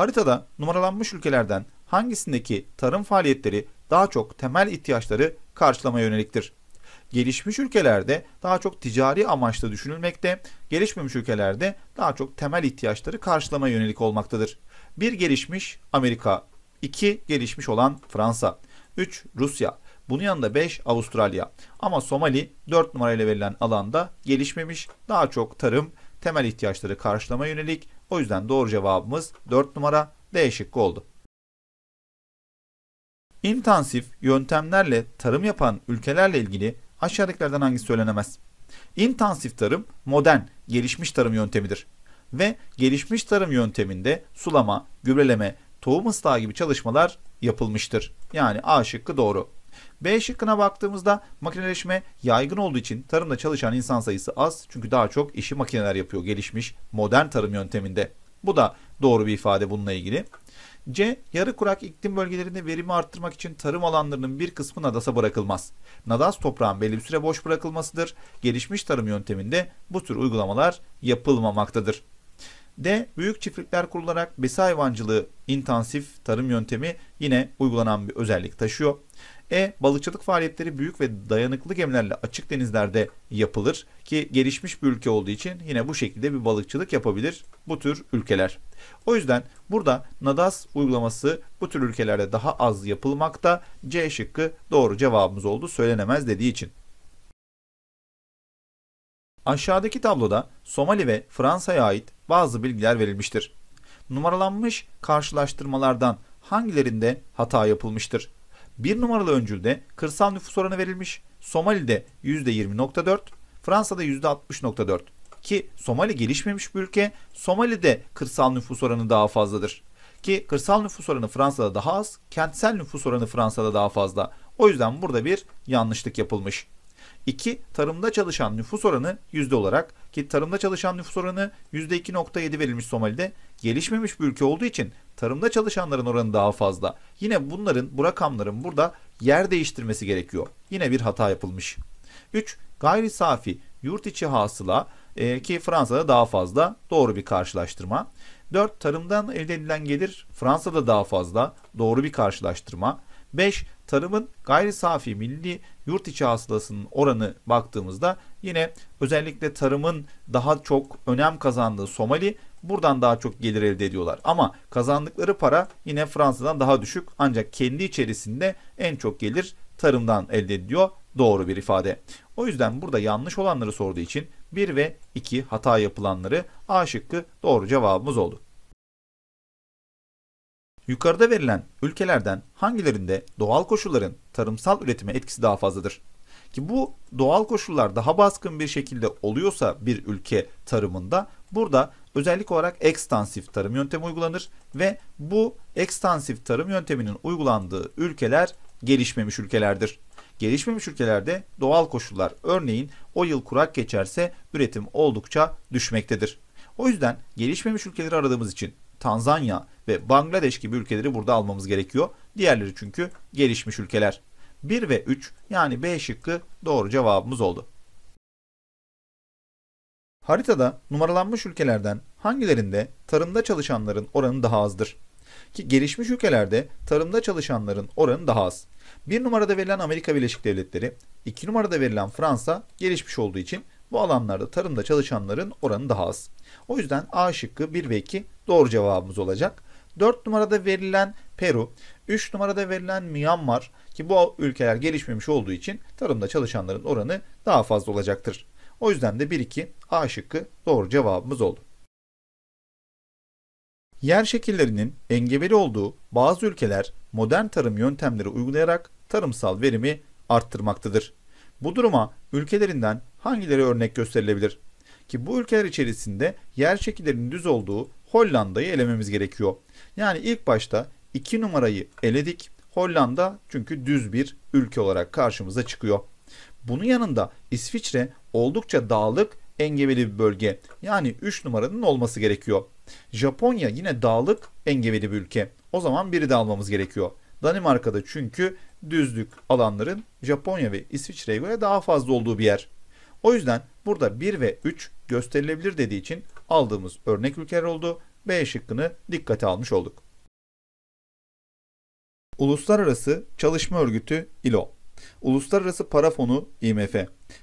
Haritada numaralanmış ülkelerden hangisindeki tarım faaliyetleri daha çok temel ihtiyaçları karşılamaya yöneliktir? Gelişmiş ülkelerde daha çok ticari amaçla düşünülmekte, gelişmemiş ülkelerde daha çok temel ihtiyaçları karşılamaya yönelik olmaktadır. 1 gelişmiş Amerika, 2 gelişmiş olan Fransa, 3 Rusya, bunun yanında 5 Avustralya. Ama Somali 4 numarayla verilen alanda gelişmemiş, daha çok tarım, temel ihtiyaçları karşılama yönelik o yüzden doğru cevabımız 4 numara D şıkkı oldu. İntensif yöntemlerle tarım yapan ülkelerle ilgili aşağıdakilerden hangisi söylenemez? İntensif tarım modern, gelişmiş tarım yöntemidir. Ve gelişmiş tarım yönteminde sulama, gübreleme, tohum ıslahı gibi çalışmalar yapılmıştır. Yani A şıkkı doğru. B şıkkına baktığımızda makineleşme yaygın olduğu için tarımda çalışan insan sayısı az. Çünkü daha çok işi makineler yapıyor gelişmiş modern tarım yönteminde. Bu da doğru bir ifade bununla ilgili. C. Yarı kurak iklim bölgelerinde verimi arttırmak için tarım alanlarının bir kısmı nadasa bırakılmaz. Nadas toprağın belli bir süre boş bırakılmasıdır. Gelişmiş tarım yönteminde bu tür uygulamalar yapılmamaktadır. D. Büyük çiftlikler kurularak besi hayvancılığı intensif tarım yöntemi yine uygulanan bir özellik taşıyor. E. Balıkçılık faaliyetleri büyük ve dayanıklı gemilerle açık denizlerde yapılır ki gelişmiş bir ülke olduğu için yine bu şekilde bir balıkçılık yapabilir bu tür ülkeler. O yüzden burada NADAS uygulaması bu tür ülkelerde daha az yapılmakta. C şıkkı doğru cevabımız oldu söylenemez dediği için. Aşağıdaki tabloda Somali ve Fransa'ya ait bazı bilgiler verilmiştir. Numaralanmış karşılaştırmalardan hangilerinde hata yapılmıştır? Bir numaralı öncülde kırsal nüfus oranı verilmiş. Somali'de %20.4, Fransa'da %60.4. Ki Somali gelişmemiş bir ülke. Somali'de kırsal nüfus oranı daha fazladır. Ki kırsal nüfus oranı Fransa'da daha az, kentsel nüfus oranı Fransa'da daha fazla. O yüzden burada bir yanlışlık yapılmış. 2. Tarımda çalışan nüfus oranı yüzde olarak ki tarımda çalışan nüfus oranı %2.7 verilmiş Somali'de. Gelişmemiş bir ülke olduğu için tarımda çalışanların oranı daha fazla. Yine bunların bu rakamların burada yer değiştirmesi gerekiyor. Yine bir hata yapılmış. 3. Gayri safi yurt içi hasıla e, ki Fransa'da daha fazla doğru bir karşılaştırma. 4. Tarımdan elde edilen gelir Fransa'da daha fazla doğru bir karşılaştırma. 5 tarımın gayri safi milli yurt içi hasılasının oranı baktığımızda yine özellikle tarımın daha çok önem kazandığı Somali buradan daha çok gelir elde ediyorlar. Ama kazandıkları para yine Fransa'dan daha düşük ancak kendi içerisinde en çok gelir tarımdan elde ediyor. Doğru bir ifade. O yüzden burada yanlış olanları sorduğu için 1 ve 2 hata yapılanları A şıkkı doğru cevabımız oldu. Yukarıda verilen ülkelerden hangilerinde doğal koşulların tarımsal üretime etkisi daha fazladır? Ki bu doğal koşullar daha baskın bir şekilde oluyorsa bir ülke tarımında burada özellik olarak ekstansif tarım yöntemi uygulanır ve bu ekstansif tarım yönteminin uygulandığı ülkeler gelişmemiş ülkelerdir. Gelişmemiş ülkelerde doğal koşullar örneğin o yıl kurak geçerse üretim oldukça düşmektedir. O yüzden gelişmemiş ülkeleri aradığımız için Tanzanya ve Bangladeş gibi ülkeleri burada almamız gerekiyor. Diğerleri çünkü gelişmiş ülkeler. 1 ve 3 yani B şıkkı doğru cevabımız oldu. Haritada numaralanmış ülkelerden hangilerinde tarımda çalışanların oranı daha azdır? Ki gelişmiş ülkelerde tarımda çalışanların oranı daha az. 1 numarada verilen Amerika Birleşik Devletleri, 2 numarada verilen Fransa gelişmiş olduğu için bu alanlarda tarımda çalışanların oranı daha az. O yüzden A şıkkı 1 ve 2 doğru cevabımız olacak. 4 numarada verilen Peru, 3 numarada verilen Myanmar ki bu ülkeler gelişmemiş olduğu için tarımda çalışanların oranı daha fazla olacaktır. O yüzden de 1-2 A şıkkı doğru cevabımız oldu. Yer şekillerinin engebeli olduğu bazı ülkeler modern tarım yöntemleri uygulayarak tarımsal verimi arttırmaktadır. Bu duruma ülkelerinden hangileri örnek gösterilebilir? Ki bu ülkeler içerisinde yer şekillerinin düz olduğu Hollanda'yı elememiz gerekiyor. Yani ilk başta 2 numarayı eledik. Hollanda çünkü düz bir ülke olarak karşımıza çıkıyor. Bunun yanında İsviçre oldukça dağlık engebeli bir bölge. Yani 3 numaranın olması gerekiyor. Japonya yine dağlık engebeli bir ülke. O zaman biri de almamız gerekiyor. Danimarka'da çünkü düzlük alanların Japonya ve İsviçre'ye göre daha fazla olduğu bir yer. O yüzden burada 1 ve 3 gösterilebilir dediği için aldığımız örnek ülkeler oldu. B şıkkını dikkate almış olduk. Uluslararası Çalışma Örgütü ILO Uluslararası Para Fonu IMF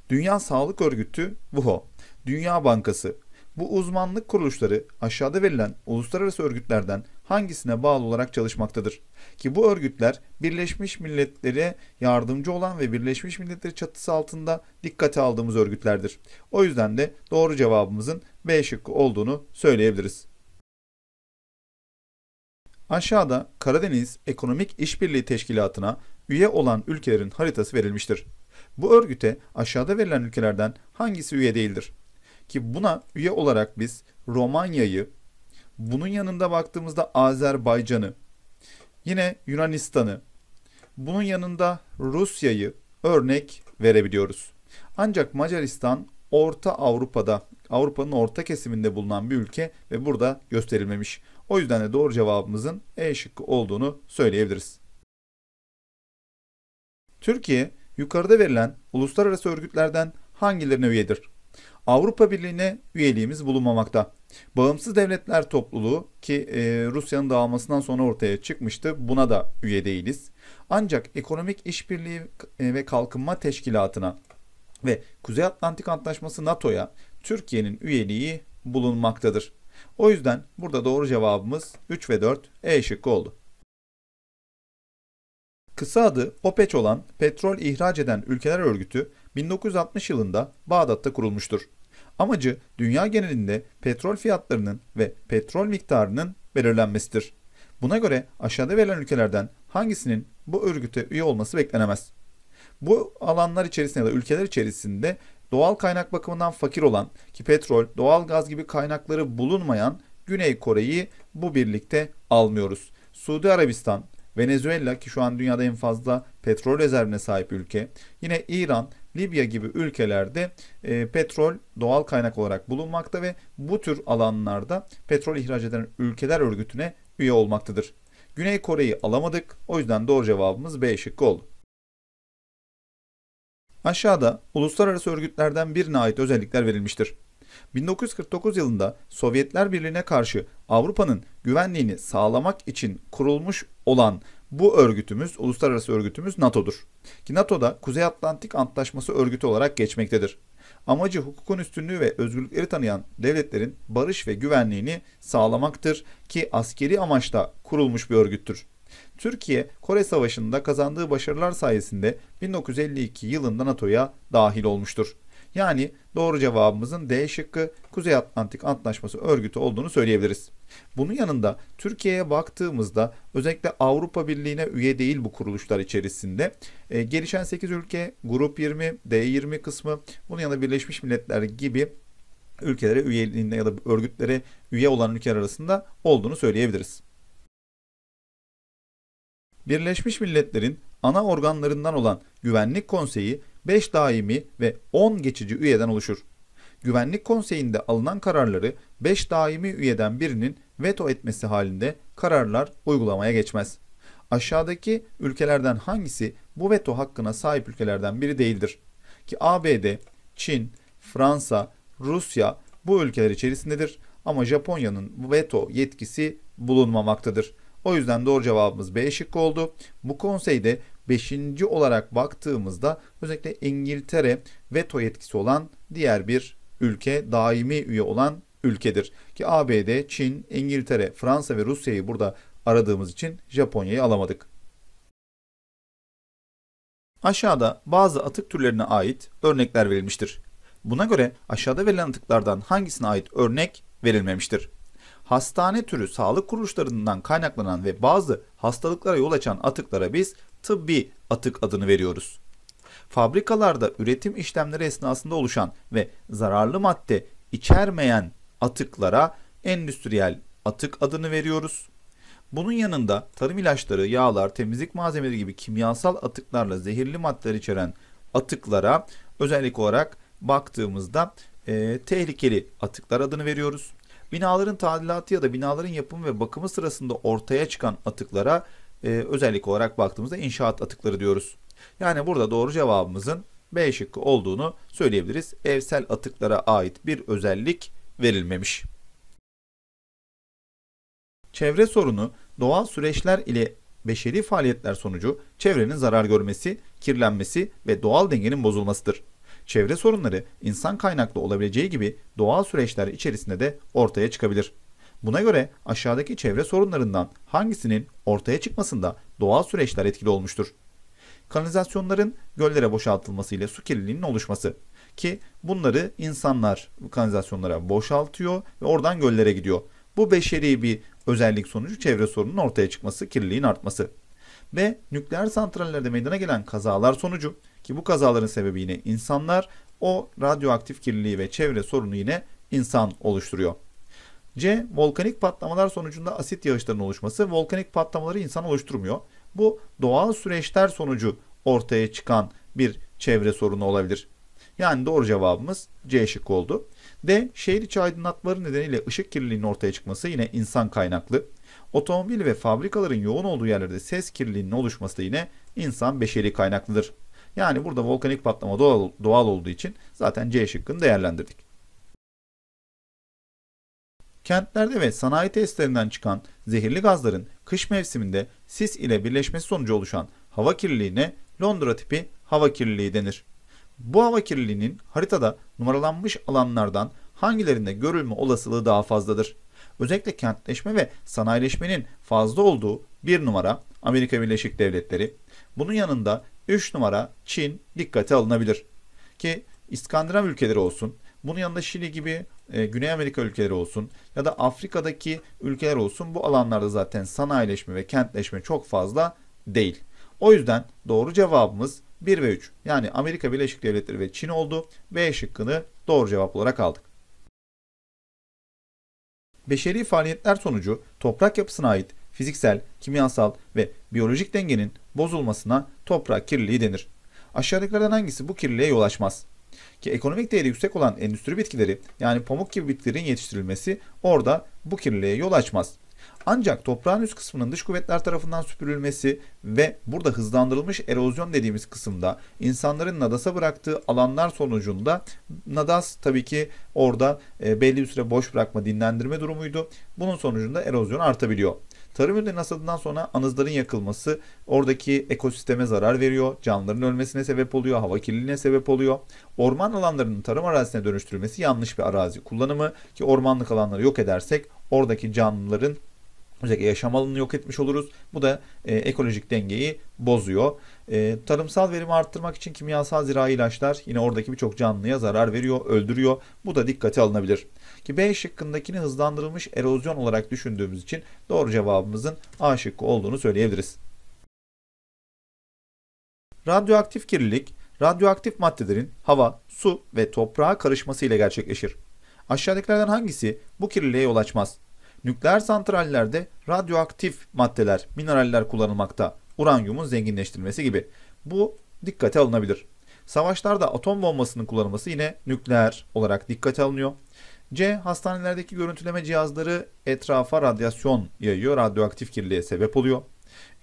Dünya Sağlık Örgütü WHO Dünya Bankası Bu uzmanlık kuruluşları aşağıda verilen uluslararası örgütlerden hangisine bağlı olarak çalışmaktadır? Ki bu örgütler Birleşmiş Milletler'e yardımcı olan ve Birleşmiş Milletler çatısı altında dikkate aldığımız örgütlerdir. O yüzden de doğru cevabımızın B şıkkı olduğunu söyleyebiliriz. Aşağıda Karadeniz Ekonomik İşbirliği Teşkilatı'na üye olan ülkelerin haritası verilmiştir. Bu örgüte aşağıda verilen ülkelerden hangisi üye değildir? Ki buna üye olarak biz Romanya'yı, bunun yanında baktığımızda Azerbaycan'ı, yine Yunanistan'ı, bunun yanında Rusya'yı örnek verebiliyoruz. Ancak Macaristan Orta Avrupa'da, Avrupa'nın orta kesiminde bulunan bir ülke ve burada gösterilmemiş. O yüzden de doğru cevabımızın E şıkkı olduğunu söyleyebiliriz. Türkiye, yukarıda verilen uluslararası örgütlerden hangilerine üyedir? Avrupa Birliği'ne üyeliğimiz bulunmamakta. Bağımsız Devletler Topluluğu ki e, Rusya'nın dağılmasından sonra ortaya çıkmıştı buna da üye değiliz. Ancak Ekonomik işbirliği e, ve Kalkınma Teşkilatı'na ve Kuzey Atlantik Antlaşması NATO'ya Türkiye'nin üyeliği bulunmaktadır. O yüzden burada doğru cevabımız 3 ve 4 E şıkkı oldu. Kısa adı OPEC olan petrol ihraç eden ülkeler örgütü 1960 yılında Bağdat'ta kurulmuştur. Amacı dünya genelinde petrol fiyatlarının ve petrol miktarının belirlenmesidir. Buna göre aşağıda verilen ülkelerden hangisinin bu örgüte üye olması beklenemez. Bu alanlar içerisinde ya da ülkeler içerisinde doğal kaynak bakımından fakir olan ki petrol, doğal gaz gibi kaynakları bulunmayan Güney Kore'yi bu birlikte almıyoruz. Suudi Arabistan, Venezuela ki şu an dünyada en fazla petrol rezervine sahip ülke, yine İran Libya gibi ülkelerde e, petrol doğal kaynak olarak bulunmakta ve bu tür alanlarda petrol ihraç eden ülkeler örgütüne üye olmaktadır. Güney Kore'yi alamadık. O yüzden doğru cevabımız B şıkkı oldu. Aşağıda uluslararası örgütlerden birine ait özellikler verilmiştir. 1949 yılında Sovyetler Birliği'ne karşı Avrupa'nın güvenliğini sağlamak için kurulmuş olan bu örgütümüz, uluslararası örgütümüz NATO'dur. Ki NATO'da Kuzey Atlantik Antlaşması örgütü olarak geçmektedir. Amacı hukukun üstünlüğü ve özgürlükleri tanıyan devletlerin barış ve güvenliğini sağlamaktır ki askeri amaçla kurulmuş bir örgüttür. Türkiye, Kore Savaşı'nda kazandığı başarılar sayesinde 1952 yılında NATO'ya dahil olmuştur. Yani doğru cevabımızın D şıkkı Kuzey Atlantik Antlaşması örgütü olduğunu söyleyebiliriz. Bunun yanında Türkiye'ye baktığımızda özellikle Avrupa Birliği'ne üye değil bu kuruluşlar içerisinde e, gelişen 8 ülke Grup 20, D20 kısmı bunun yanında Birleşmiş Milletler gibi ülkelere üyeliğinde ya da örgütlere üye olan ülkeler arasında olduğunu söyleyebiliriz. Birleşmiş Milletler'in ana organlarından olan Güvenlik Konseyi 5 daimi ve 10 geçici üyeden oluşur. Güvenlik Konseyi'nde alınan kararları 5 daimi üyeden birinin veto etmesi halinde kararlar uygulamaya geçmez. Aşağıdaki ülkelerden hangisi bu veto hakkına sahip ülkelerden biri değildir? Ki ABD, Çin, Fransa, Rusya bu ülkeler içerisindedir ama Japonya'nın veto yetkisi bulunmamaktadır. O yüzden doğru cevabımız B şıkkı oldu. Bu konseyde Beşinci olarak baktığımızda özellikle İngiltere veto yetkisi olan diğer bir ülke, daimi üye olan ülkedir. Ki ABD, Çin, İngiltere, Fransa ve Rusya'yı burada aradığımız için Japonya'yı alamadık. Aşağıda bazı atık türlerine ait örnekler verilmiştir. Buna göre aşağıda verilen atıklardan hangisine ait örnek verilmemiştir? Hastane türü sağlık kuruluşlarından kaynaklanan ve bazı hastalıklara yol açan atıklara biz tıbbi atık adını veriyoruz. Fabrikalarda üretim işlemleri esnasında oluşan ve zararlı madde içermeyen atıklara endüstriyel atık adını veriyoruz. Bunun yanında tarım ilaçları, yağlar, temizlik malzemeleri gibi kimyasal atıklarla zehirli maddeler içeren atıklara özellikle olarak baktığımızda e, tehlikeli atıklar adını veriyoruz. Binaların tadilatı ya da binaların yapımı ve bakımı sırasında ortaya çıkan atıklara e, özellik olarak baktığımızda inşaat atıkları diyoruz. Yani burada doğru cevabımızın B şıkkı olduğunu söyleyebiliriz. Evsel atıklara ait bir özellik verilmemiş. Çevre sorunu doğal süreçler ile beşeri faaliyetler sonucu çevrenin zarar görmesi, kirlenmesi ve doğal dengenin bozulmasıdır. Çevre sorunları insan kaynaklı olabileceği gibi doğal süreçler içerisinde de ortaya çıkabilir. Buna göre aşağıdaki çevre sorunlarından hangisinin ortaya çıkmasında doğal süreçler etkili olmuştur? Kanalizasyonların göllere boşaltılması ile su kirliliğinin oluşması ki bunları insanlar kanalizasyonlara boşaltıyor ve oradan göllere gidiyor. Bu beşeri bir özellik sonucu çevre sorununun ortaya çıkması, kirliliğin artması ve nükleer santrallerde meydana gelen kazalar sonucu ki bu kazaların sebebi yine insanlar o radyoaktif kirliliği ve çevre sorunu yine insan oluşturuyor. C. Volkanik patlamalar sonucunda asit yağışlarının oluşması. Volkanik patlamaları insan oluşturmuyor. Bu doğal süreçler sonucu ortaya çıkan bir çevre sorunu olabilir. Yani doğru cevabımız C şıkkı oldu. D. Şehir içi aydınlatmaları nedeniyle ışık kirliliğinin ortaya çıkması yine insan kaynaklı. Otomobil ve fabrikaların yoğun olduğu yerlerde ses kirliliğinin oluşması da yine insan beşeri kaynaklıdır. Yani burada volkanik patlama doğal, doğal olduğu için zaten C şıkkını değerlendirdik. Kentlerde ve sanayi tesislerinden çıkan zehirli gazların kış mevsiminde sis ile birleşmesi sonucu oluşan hava kirliliğine Londra tipi hava kirliliği denir. Bu hava kirliliğinin haritada numaralanmış alanlardan hangilerinde görülme olasılığı daha fazladır? Özellikle kentleşme ve sanayileşmenin fazla olduğu 1 numara Amerika Birleşik Devletleri, bunun yanında 3 numara Çin dikkate alınabilir. Ki İskandinav ülkeleri olsun, bunun yanında Şili gibi e, Güney Amerika ülkeleri olsun ya da Afrika'daki ülkeler olsun bu alanlarda zaten sanayileşme ve kentleşme çok fazla değil. O yüzden doğru cevabımız 1 ve 3 yani Amerika Birleşik Devletleri ve Çin oldu. B şıkkını doğru cevap olarak aldık. Beşeri faaliyetler sonucu toprak yapısına ait fiziksel, kimyasal ve biyolojik dengenin bozulmasına toprak kirliliği denir. Aşağıdakilerden hangisi bu kirliliğe yol açmaz? Ki ekonomik değeri yüksek olan endüstri bitkileri yani pamuk gibi bitkilerin yetiştirilmesi orada bu kirliliğe yol açmaz. Ancak toprağın üst kısmının dış kuvvetler tarafından süpürülmesi ve burada hızlandırılmış erozyon dediğimiz kısımda insanların nadasa bıraktığı alanlar sonucunda nadas tabii ki orada e, belli bir süre boş bırakma dinlendirme durumuydu. Bunun sonucunda erozyon artabiliyor. Tarım ürünlerinin hasadından sonra anızların yakılması oradaki ekosisteme zarar veriyor. Canlıların ölmesine sebep oluyor. Hava kirliliğine sebep oluyor. Orman alanlarının tarım arazisine dönüştürülmesi yanlış bir arazi kullanımı ki ormanlık alanları yok edersek oradaki canlıların özellikle yaşam alanını yok etmiş oluruz. Bu da e, ekolojik dengeyi bozuyor. E, tarımsal verimi arttırmak için kimyasal zirai ilaçlar yine oradaki birçok canlıya zarar veriyor, öldürüyor. Bu da dikkate alınabilir. Ki B şıkkındakini hızlandırılmış erozyon olarak düşündüğümüz için doğru cevabımızın A şıkkı olduğunu söyleyebiliriz. Radyoaktif kirlilik, radyoaktif maddelerin hava, su ve toprağa karışmasıyla gerçekleşir. Aşağıdakilerden hangisi bu kirliliğe yol açmaz? Nükleer santrallerde radyoaktif maddeler, mineraller kullanılmakta uranyumun zenginleştirilmesi gibi. Bu dikkate alınabilir. Savaşlarda atom bombasının kullanılması yine nükleer olarak dikkate alınıyor. C. Hastanelerdeki görüntüleme cihazları etrafa radyasyon yayıyor, radyoaktif kirliliğe sebep oluyor.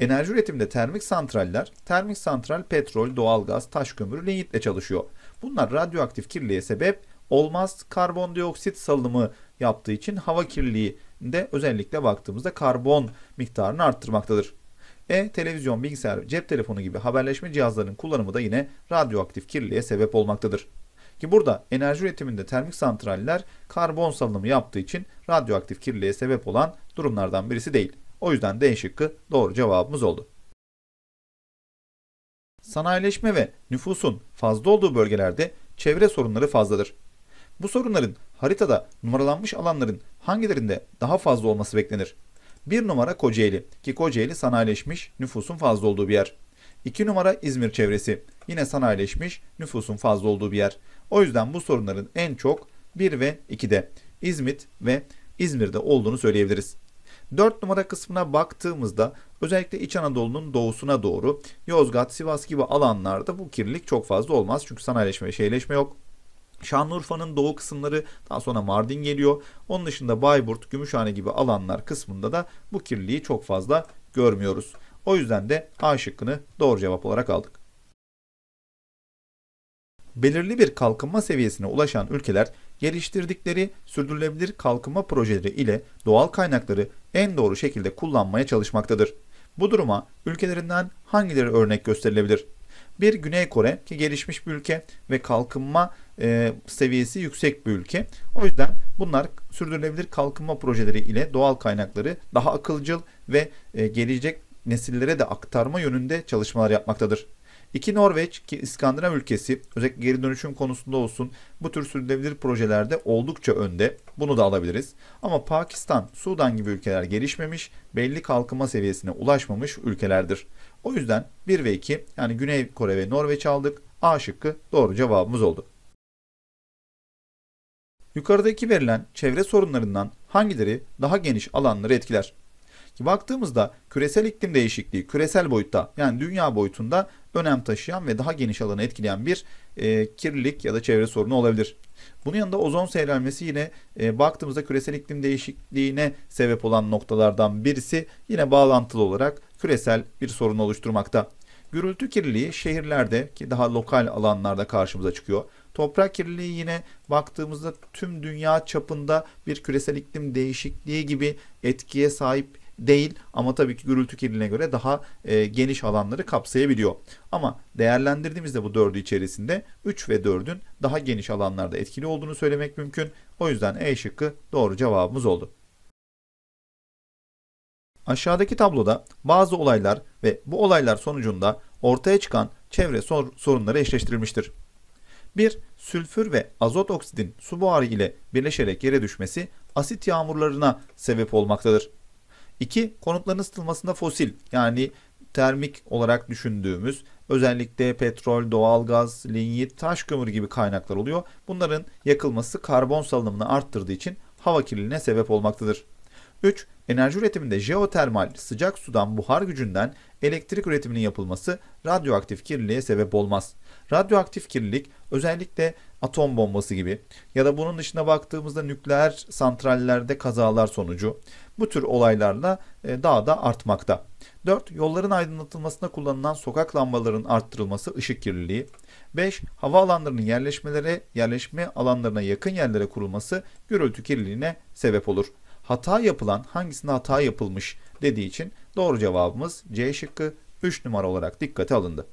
Enerji üretiminde termik santraller, termik santral petrol, doğalgaz, taş kömürü, lignitle çalışıyor. Bunlar radyoaktif kirliliğe sebep olmaz. Karbondioksit salımı yaptığı için hava kirliliği de özellikle baktığımızda karbon miktarını arttırmaktadır. E televizyon, bilgisayar, cep telefonu gibi haberleşme cihazlarının kullanımı da yine radyoaktif kirliliğe sebep olmaktadır. Ki burada enerji üretiminde termik santraller karbon salınımı yaptığı için radyoaktif kirliliğe sebep olan durumlardan birisi değil. O yüzden D şıkkı doğru cevabımız oldu. Sanayileşme ve nüfusun fazla olduğu bölgelerde çevre sorunları fazladır. Bu sorunların haritada numaralanmış alanların hangilerinde daha fazla olması beklenir? Bir numara Kocaeli ki Kocaeli sanayileşmiş nüfusun fazla olduğu bir yer. İki numara İzmir çevresi yine sanayileşmiş nüfusun fazla olduğu bir yer. O yüzden bu sorunların en çok 1 ve 2'de İzmit ve İzmir'de olduğunu söyleyebiliriz. 4 numara kısmına baktığımızda özellikle İç Anadolu'nun doğusuna doğru Yozgat, Sivas gibi alanlarda bu kirlilik çok fazla olmaz. Çünkü sanayileşme ve şehirleşme yok. Şanlıurfa'nın doğu kısımları daha sonra Mardin geliyor. Onun dışında Bayburt, Gümüşhane gibi alanlar kısmında da bu kirliliği çok fazla görmüyoruz. O yüzden de A şıkkını doğru cevap olarak aldık. Belirli bir kalkınma seviyesine ulaşan ülkeler geliştirdikleri sürdürülebilir kalkınma projeleri ile doğal kaynakları en doğru şekilde kullanmaya çalışmaktadır. Bu duruma ülkelerinden hangileri örnek gösterilebilir? Bir Güney Kore ki gelişmiş bir ülke ve kalkınma e, seviyesi yüksek bir ülke. O yüzden bunlar sürdürülebilir kalkınma projeleri ile doğal kaynakları daha akılcıl ve e, gelecek nesillere de aktarma yönünde çalışmalar yapmaktadır. İki Norveç ki İskandinav ülkesi özellikle geri dönüşüm konusunda olsun bu tür sürdürülebilir projelerde oldukça önde. Bunu da alabiliriz. Ama Pakistan, Sudan gibi ülkeler gelişmemiş, belli kalkınma seviyesine ulaşmamış ülkelerdir. O yüzden 1 ve 2 yani Güney Kore ve Norveç aldık. A şıkkı doğru cevabımız oldu. Yukarıdaki verilen çevre sorunlarından hangileri daha geniş alanları etkiler? Baktığımızda küresel iklim değişikliği küresel boyutta yani dünya boyutunda önem taşıyan ve daha geniş alanı etkileyen bir e, kirlilik ya da çevre sorunu olabilir. Bunun yanında ozon seyrelmesi yine e, baktığımızda küresel iklim değişikliğine sebep olan noktalardan birisi yine bağlantılı olarak küresel bir sorun oluşturmakta. Gürültü kirliliği şehirlerde ki daha lokal alanlarda karşımıza çıkıyor. Toprak kirliliği yine baktığımızda tüm dünya çapında bir küresel iklim değişikliği gibi etkiye sahip değil ama tabii ki gürültü kirliliğine göre daha e, geniş alanları kapsayabiliyor. Ama değerlendirdiğimizde bu dördü içerisinde 3 ve 4'ün daha geniş alanlarda etkili olduğunu söylemek mümkün. O yüzden E şıkkı doğru cevabımız oldu. Aşağıdaki tabloda bazı olaylar ve bu olaylar sonucunda ortaya çıkan çevre sorunları eşleştirilmiştir. Bir, sülfür ve azot oksidin su buharı ile birleşerek yere düşmesi asit yağmurlarına sebep olmaktadır. İki, konutların ısıtılmasında fosil yani termik olarak düşündüğümüz özellikle petrol, doğalgaz, linyit, taş kömür gibi kaynaklar oluyor. Bunların yakılması karbon salınımını arttırdığı için hava kirliliğine sebep olmaktadır. 3. Enerji üretiminde jeotermal, sıcak sudan buhar gücünden elektrik üretiminin yapılması radyoaktif kirliliğe sebep olmaz. Radyoaktif kirlilik özellikle atom bombası gibi ya da bunun dışına baktığımızda nükleer santrallerde kazalar sonucu bu tür olaylarla e, daha da artmakta. 4. Yolların aydınlatılmasına kullanılan sokak lambalarının arttırılması ışık kirliliği. 5. Hava alanlarının yerleşmelere, yerleşme alanlarına yakın yerlere kurulması gürültü kirliliğine sebep olur hata yapılan hangisinde hata yapılmış dediği için doğru cevabımız C şıkkı 3 numara olarak dikkate alındı.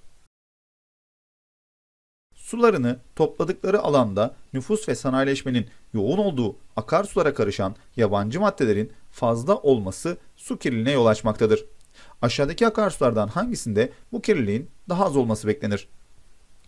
Sularını topladıkları alanda nüfus ve sanayileşmenin yoğun olduğu akarsulara karışan yabancı maddelerin fazla olması su kirliliğine yol açmaktadır. Aşağıdaki akarsulardan hangisinde bu kirliliğin daha az olması beklenir?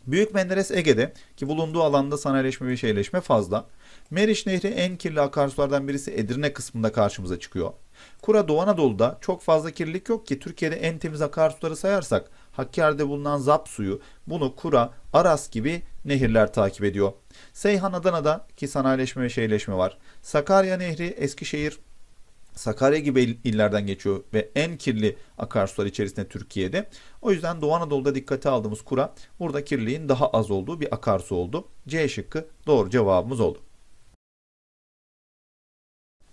Büyük Menderes Ege'de ki bulunduğu alanda sanayileşme ve şehirleşme fazla. Meriç Nehri en kirli akarsulardan birisi Edirne kısmında karşımıza çıkıyor. Kura Doğu Anadolu'da çok fazla kirlilik yok ki Türkiye'de en temiz akarsuları sayarsak Hakkari'de bulunan Zap suyu bunu Kura, Aras gibi nehirler takip ediyor. Seyhan Adana'da ki sanayileşme ve şehirleşme var. Sakarya Nehri, Eskişehir, Sakarya gibi illerden geçiyor ve en kirli akarsular içerisinde Türkiye'de. O yüzden Doğu Anadolu'da dikkate aldığımız kura burada kirliliğin daha az olduğu bir akarsu oldu. C şıkkı doğru cevabımız oldu.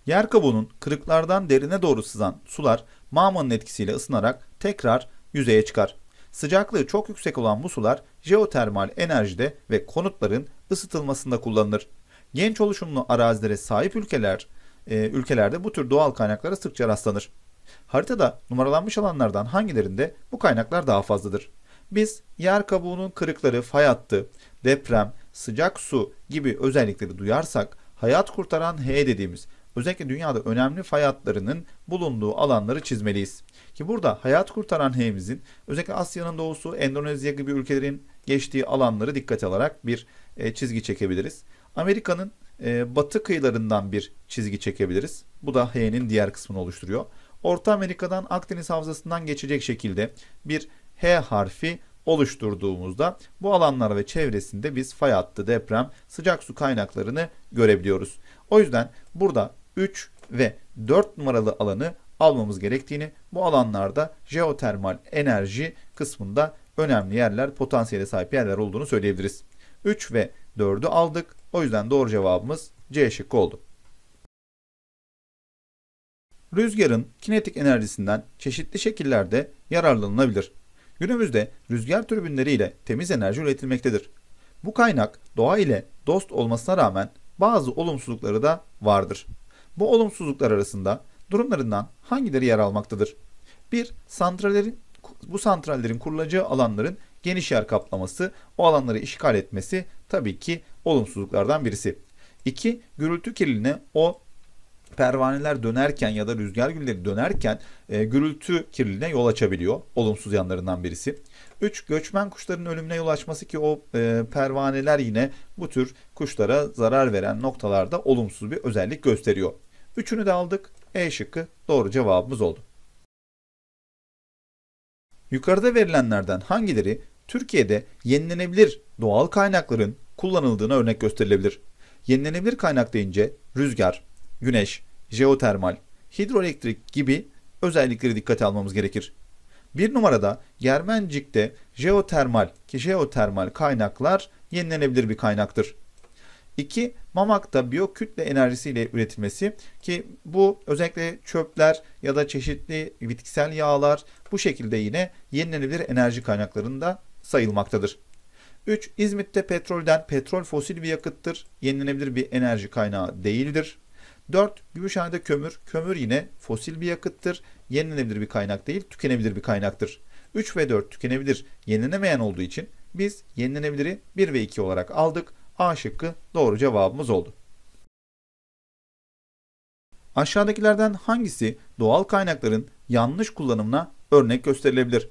Yer kabuğunun kırıklardan derine doğru sızan sular mağmanın etkisiyle ısınarak tekrar yüzeye çıkar. Sıcaklığı çok yüksek olan bu sular jeotermal enerjide ve konutların ısıtılmasında kullanılır. Genç oluşumlu arazilere sahip ülkeler e, ülkelerde bu tür doğal kaynaklara sıkça rastlanır. Haritada numaralanmış alanlardan hangilerinde bu kaynaklar daha fazladır? Biz yer kabuğunun kırıkları, fay hattı, deprem, sıcak su gibi özellikleri duyarsak hayat kurtaran H dediğimiz özellikle dünyada önemli fay hatlarının bulunduğu alanları çizmeliyiz. Ki burada hayat kurtaran H'imizin özellikle Asya'nın doğusu, Endonezya gibi ülkelerin geçtiği alanları dikkate alarak bir e, çizgi çekebiliriz. Amerika'nın e, batı kıyılarından bir çizgi çekebiliriz. Bu da H'nin diğer kısmını oluşturuyor. Orta Amerika'dan Akdeniz havzasından geçecek şekilde bir H harfi oluşturduğumuzda bu alanlar ve çevresinde biz fay hattı, deprem, sıcak su kaynaklarını görebiliyoruz. O yüzden burada 3 ve 4 numaralı alanı almamız gerektiğini, bu alanlarda jeotermal enerji kısmında önemli yerler, potansiyele sahip yerler olduğunu söyleyebiliriz. 3 ve 4'ü aldık. O yüzden doğru cevabımız C şıkkı oldu. Rüzgarın kinetik enerjisinden çeşitli şekillerde yararlanılabilir. Günümüzde rüzgar türbinleriyle temiz enerji üretilmektedir. Bu kaynak doğa ile dost olmasına rağmen bazı olumsuzlukları da vardır. Bu olumsuzluklar arasında durumlarından hangileri yer almaktadır? 1. Santrallerin bu santrallerin kurulacağı alanların geniş yer kaplaması, o alanları işgal etmesi tabii ki olumsuzluklardan birisi. 2. Gürültü kirliliğine o pervaneler dönerken ya da rüzgar gülleri dönerken e, gürültü kirliliğine yol açabiliyor. Olumsuz yanlarından birisi. 3. Göçmen kuşların ölümüne yol açması ki o e, pervaneler yine bu tür kuşlara zarar veren noktalarda olumsuz bir özellik gösteriyor. Üçünü de aldık. E şıkkı doğru cevabımız oldu. Yukarıda verilenlerden hangileri Türkiye'de yenilenebilir doğal kaynakların kullanıldığına örnek gösterilebilir. Yenilenebilir kaynak deyince rüzgar, güneş, jeotermal, hidroelektrik gibi özellikleri dikkate almamız gerekir. Bir numarada Germencik'te jeotermal ki jeotermal kaynaklar yenilenebilir bir kaynaktır. 2. Mamak'ta biyokütle enerjisiyle üretilmesi ki bu özellikle çöpler ya da çeşitli bitkisel yağlar bu şekilde yine yenilenebilir enerji kaynaklarında sayılmaktadır. 3. İzmit'te petrolden petrol fosil bir yakıttır. Yenilenebilir bir enerji kaynağı değildir. 4. Gümüşhane'de kömür. Kömür yine fosil bir yakıttır. Yenilenebilir bir kaynak değil, tükenebilir bir kaynaktır. 3 ve 4 tükenebilir, yenilenemeyen olduğu için biz yenilenebiliri 1 ve 2 olarak aldık. A şıkkı doğru cevabımız oldu. Aşağıdakilerden hangisi doğal kaynakların yanlış kullanımına örnek gösterilebilir?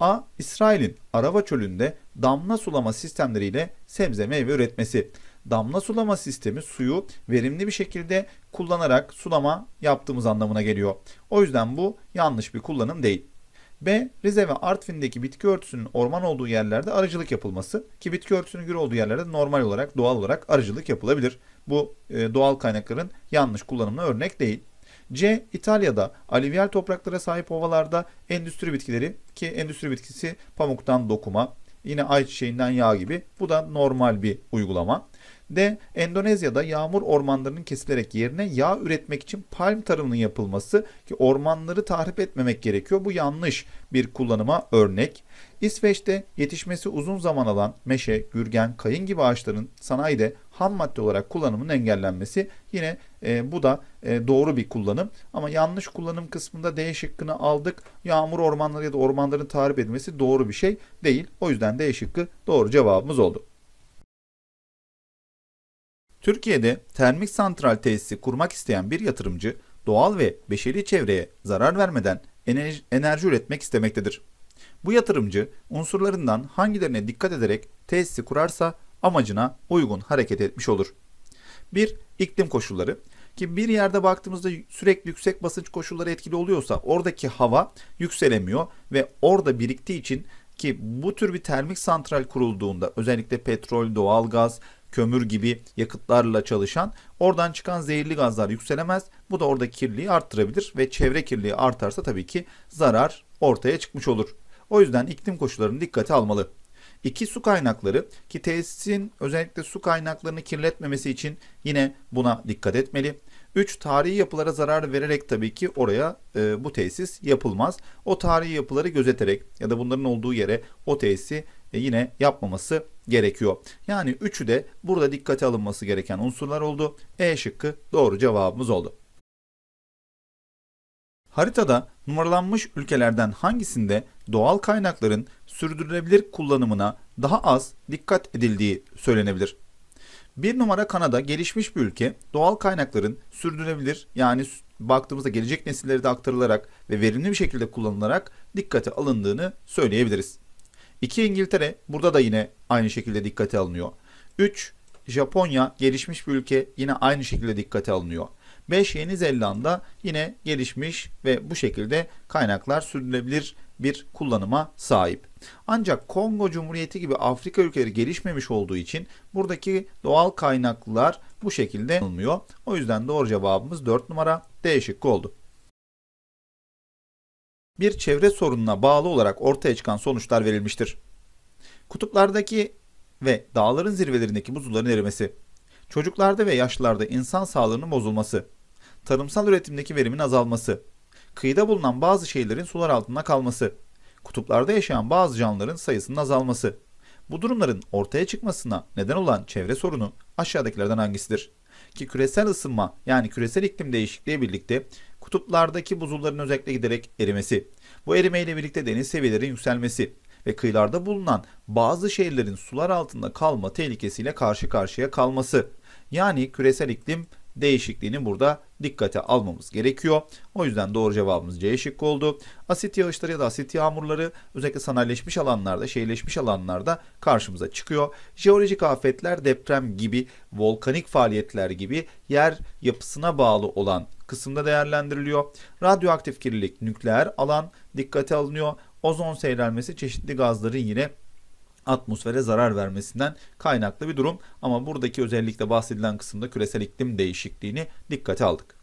A. İsrail'in Arava çölünde damla sulama sistemleriyle sebze meyve üretmesi. Damla sulama sistemi suyu verimli bir şekilde kullanarak sulama yaptığımız anlamına geliyor. O yüzden bu yanlış bir kullanım değil. B. Rize ve Artvin'deki bitki örtüsünün orman olduğu yerlerde arıcılık yapılması ki bitki örtüsünün gür olduğu yerlerde normal olarak doğal olarak arıcılık yapılabilir. Bu e, doğal kaynakların yanlış kullanımına örnek değil. C. İtalya'da alüvyal topraklara sahip ovalarda endüstri bitkileri ki endüstri bitkisi pamuktan dokuma, Yine ayçiçeğinden yağ gibi. Bu da normal bir uygulama. De Endonezya'da yağmur ormanlarının kesilerek yerine yağ üretmek için palm tarımının yapılması ki ormanları tahrip etmemek gerekiyor. Bu yanlış bir kullanıma örnek. İsveç'te yetişmesi uzun zaman alan meşe, gürgen, kayın gibi ağaçların sanayide ham madde olarak kullanımının engellenmesi yine e, bu da e, doğru bir kullanım. Ama yanlış kullanım kısmında D şıkkını aldık. Yağmur ormanları ya da ormanların tahrip edilmesi doğru bir şey değil. O yüzden D şıkkı doğru cevabımız oldu. Türkiye'de termik santral tesisi kurmak isteyen bir yatırımcı doğal ve beşeri çevreye zarar vermeden enerji, enerji üretmek istemektedir. Bu yatırımcı unsurlarından hangilerine dikkat ederek tesisi kurarsa amacına uygun hareket etmiş olur. 1. İklim koşulları ki bir yerde baktığımızda sürekli yüksek basınç koşulları etkili oluyorsa oradaki hava yükselemiyor ve orada biriktiği için ki bu tür bir termik santral kurulduğunda özellikle petrol, doğalgaz, kömür gibi yakıtlarla çalışan oradan çıkan zehirli gazlar yükselemez. Bu da orada kirliliği arttırabilir ve çevre kirliliği artarsa tabii ki zarar ortaya çıkmış olur. O yüzden iklim koşullarını dikkate almalı. İki su kaynakları ki tesisin özellikle su kaynaklarını kirletmemesi için yine buna dikkat etmeli. Üç tarihi yapılara zarar vererek tabii ki oraya e, bu tesis yapılmaz. O tarihi yapıları gözeterek ya da bunların olduğu yere o tesisi e, yine yapmaması gerekiyor. Yani üçü de burada dikkate alınması gereken unsurlar oldu. E şıkkı doğru cevabımız oldu. Haritada numaralanmış ülkelerden hangisinde doğal kaynakların sürdürülebilir kullanımına daha az dikkat edildiği söylenebilir. Bir numara Kanada gelişmiş bir ülke doğal kaynakların sürdürülebilir yani baktığımızda gelecek nesillere de aktarılarak ve verimli bir şekilde kullanılarak dikkate alındığını söyleyebiliriz. 2 İngiltere burada da yine aynı şekilde dikkate alınıyor. 3 Japonya gelişmiş bir ülke yine aynı şekilde dikkate alınıyor. 5 Yeni Zelanda yine gelişmiş ve bu şekilde kaynaklar sürdürülebilir bir kullanıma sahip. Ancak Kongo Cumhuriyeti gibi Afrika ülkeleri gelişmemiş olduğu için buradaki doğal kaynaklar bu şekilde alınmıyor. O yüzden doğru cevabımız 4 numara D şıkkı oldu. Bir çevre sorununa bağlı olarak ortaya çıkan sonuçlar verilmiştir. Kutuplardaki ve dağların zirvelerindeki buzulların erimesi, çocuklarda ve yaşlılarda insan sağlığının bozulması, tarımsal üretimdeki verimin azalması, kıyıda bulunan bazı şeylerin sular altında kalması, kutuplarda yaşayan bazı canlıların sayısının azalması. Bu durumların ortaya çıkmasına neden olan çevre sorunu aşağıdakilerden hangisidir? Ki küresel ısınma yani küresel iklim değişikliği birlikte kutuplardaki buzulların özellikle giderek erimesi, bu erimeyle birlikte deniz seviyelerinin yükselmesi ve kıyılarda bulunan bazı şehirlerin sular altında kalma tehlikesiyle karşı karşıya kalması. Yani küresel iklim değişikliğini burada dikkate almamız gerekiyor. O yüzden doğru cevabımız C şıkkı oldu. Asit yağışları ya da asit yağmurları özellikle sanayileşmiş alanlarda, şehirleşmiş alanlarda karşımıza çıkıyor. Jeolojik afetler deprem gibi, volkanik faaliyetler gibi yer yapısına bağlı olan kısımda değerlendiriliyor. Radyoaktif kirlilik, nükleer alan dikkate alınıyor. Ozon seyrelmesi çeşitli gazların yine atmosfere zarar vermesinden kaynaklı bir durum. Ama buradaki özellikle bahsedilen kısımda küresel iklim değişikliğini dikkate aldık.